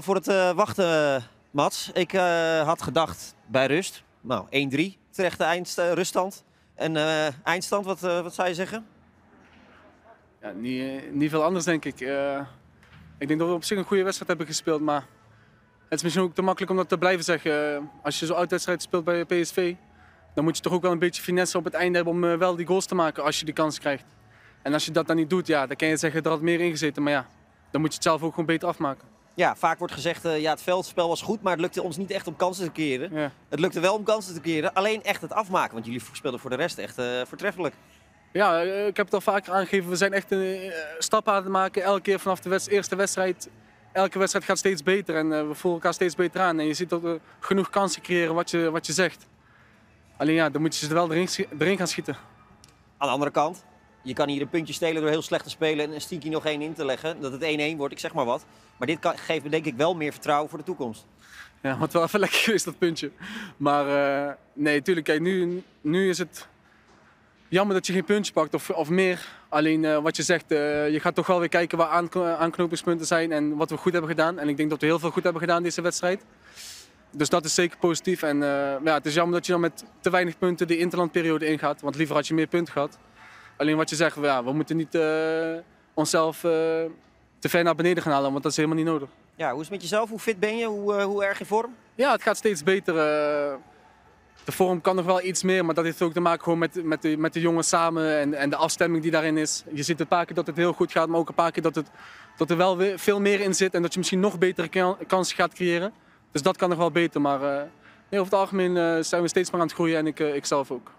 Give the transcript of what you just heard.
voor het eh, wachten, eh, Mats. Ik eh, had gedacht bij rust, nou 1-3, terechte eind, ruststand. En eindstand, wat, wat zou je zeggen? Ja, niet, niet veel anders denk ik. ik denk dat we op zich een goede wedstrijd hebben gespeeld, maar het is misschien ook te makkelijk om dat te blijven zeggen. Als je zo'n uitwedstrijd speelt bij PSV, dan moet je toch ook wel een beetje finesse op het einde hebben om wel die goals te maken als je de kans krijgt. En als je dat dan niet doet, ja, dan kan je zeggen dat had meer ingezeten, maar ja, dan moet je het zelf ook gewoon beter afmaken ja, vaak wordt gezegd, uh, ja, het veldspel was goed, maar het lukte ons niet echt om kansen te keren. Ja. Het lukte wel om kansen te keren, alleen echt het afmaken. Want jullie speelden voor de rest echt uh, voortreffelijk. Ja, eh, ik heb het al vaker aangegeven. We zijn echt een stap aan het maken. Elke keer vanaf de eerste wedstrijd. Elke wedstrijd gaat steeds beter en we voelen elkaar steeds beter aan. En je ziet dat we genoeg kansen creëren wat je, wat je zegt. Alleen ja, dan moet je ze er wel erin, erin gaan schieten. Aan de andere kant, je kan hier een puntje stelen door heel slecht te spelen en een stinky nog één in te leggen. Dat het 1-1 wordt, ik zeg maar wat. Maar dit kan, geeft me denk ik wel meer vertrouwen voor de toekomst. Ja, wat wel even lekker is, dat puntje. Maar eh, nee, natuurlijk. Kijk, nu, nu is het jammer dat je geen puntje pakt of, of meer. Alleen eh, wat je zegt, eh, je gaat toch wel weer kijken waar aanknopingspunten zijn en wat we goed hebben gedaan. En ik denk dat we heel veel goed hebben gedaan deze wedstrijd. Dus dat is zeker positief. En ja, het is jammer dat je dan met te weinig punten de interlandperiode ingaat. Want liever had je meer punten gehad. Alleen wat je zegt, ja, we moeten niet eh, onszelf eh, te ver naar beneden gaan halen, want dat is helemaal niet nodig. Ja, hoe is het met jezelf? Hoe fit ben je? Hoe, eh, hoe erg je vorm? Ja, het gaat steeds beter. de vorm kan nog wel iets meer, maar dat heeft ook te maken gewoon met, met, de, met de jongens samen en, en de afstemming die daarin is. Je ziet een paar keer dat het heel goed gaat, maar ook een paar keer dat, het, dat er wel veel meer in zit en dat je misschien nog betere kansen gaat creëren. Dus dat kan nog wel beter, maar nee, over het algemeen zijn we steeds maar aan het groeien en ik, ikzelf ook.